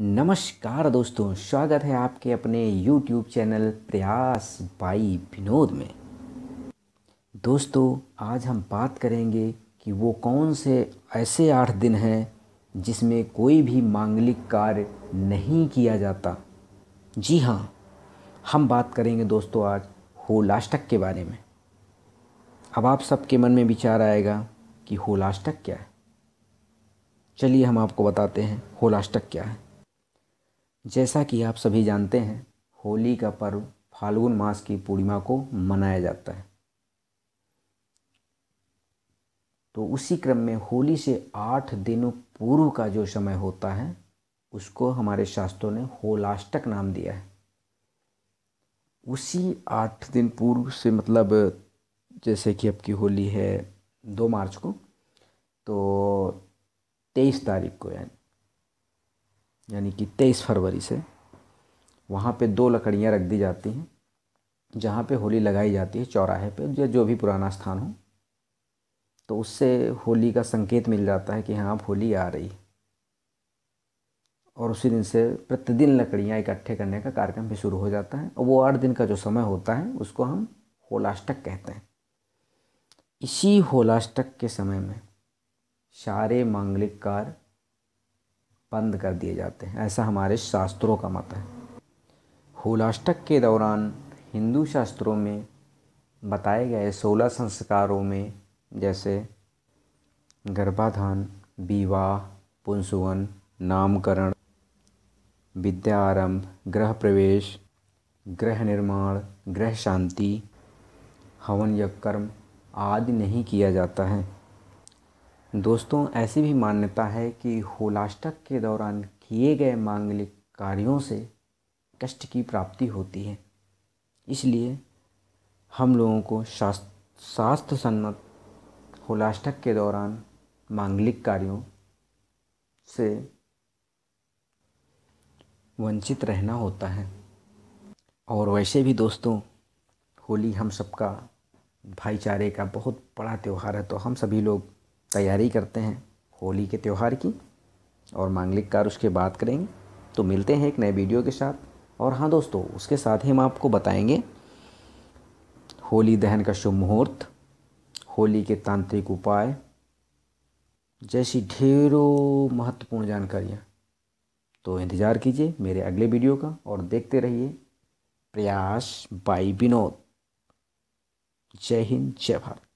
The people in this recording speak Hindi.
नमस्कार दोस्तों स्वागत है आपके अपने YouTube channel Prayas by Vinod में दोस्तों आज हम बात करेंगे कि वो कौन से ऐसे आठ दिन हैं जिसमें कोई भी मांगलिक कार्य नहीं किया जाता जी हाँ हम बात करेंगे दोस्तों आज होलाष्टक के बारे में अब आप सबके मन में विचार आएगा कि होलाष्टक क्या है चलिए हम आपको बताते हैं होलाष्टक क्या है जैसा कि आप सभी जानते हैं होली का पर्व फाल्गुन मास की पूर्णिमा को मनाया जाता है तो उसी क्रम में होली से आठ दिनों पूर्व का जो समय होता है उसको हमारे शास्त्रों ने होलाष्टक नाम दिया है उसी आठ दिन पूर्व से मतलब जैसे कि आपकी होली है दो मार्च को तो तेईस तारीख को यानी यानी कि तेईस फरवरी से वहाँ पे दो लकड़ियाँ रख दी जाती हैं जहाँ पे होली लगाई जाती है चौराहे पे या जो भी पुराना स्थान हो तो उससे होली का संकेत मिल जाता है कि हाँ अब होली आ रही और उसी दिन से प्रतिदिन लकड़ियाँ इकट्ठे करने का कार्यक्रम भी शुरू हो जाता है और वो आठ दिन का जो समय होता है उसको हम होलाष्टक कहते हैं इसी होलाष्टक के समय में सारे मांगलिक कार्य बंद कर दिए जाते हैं ऐसा हमारे शास्त्रों का मत है होलाष्टक के दौरान हिंदू शास्त्रों में बताए गए सोलह संस्कारों में जैसे गर्भाधान विवाह पुनसुवन नामकरण विद्या आरंभ गृह प्रवेश गृह निर्माण गृह शांति हवन यज्ञ कर्म आदि नहीं किया जाता है दोस्तों ऐसी भी मान्यता है कि होलाष्टक के दौरान किए गए मांगलिक कार्यों से कष्ट की प्राप्ति होती है इसलिए हम लोगों को शास्त्र शास्त्र सन्नत होलाष्टक के दौरान मांगलिक कार्यों से वंचित रहना होता है और वैसे भी दोस्तों होली हम सबका भाईचारे का बहुत बड़ा त्यौहार है तो हम सभी लोग तैयारी करते हैं होली के त्यौहार की और मांगलिक कार्य उसके बाद करेंगे तो मिलते हैं एक नए वीडियो के साथ और हाँ दोस्तों उसके साथ ही हम आपको बताएंगे होली दहन का शुभ मुहूर्त होली के तांत्रिक उपाय जैसी ढेरों महत्वपूर्ण जानकारियाँ तो इंतज़ार कीजिए मेरे अगले वीडियो का और देखते रहिए प्रयास बाई विनोद जय हिंद जय भारत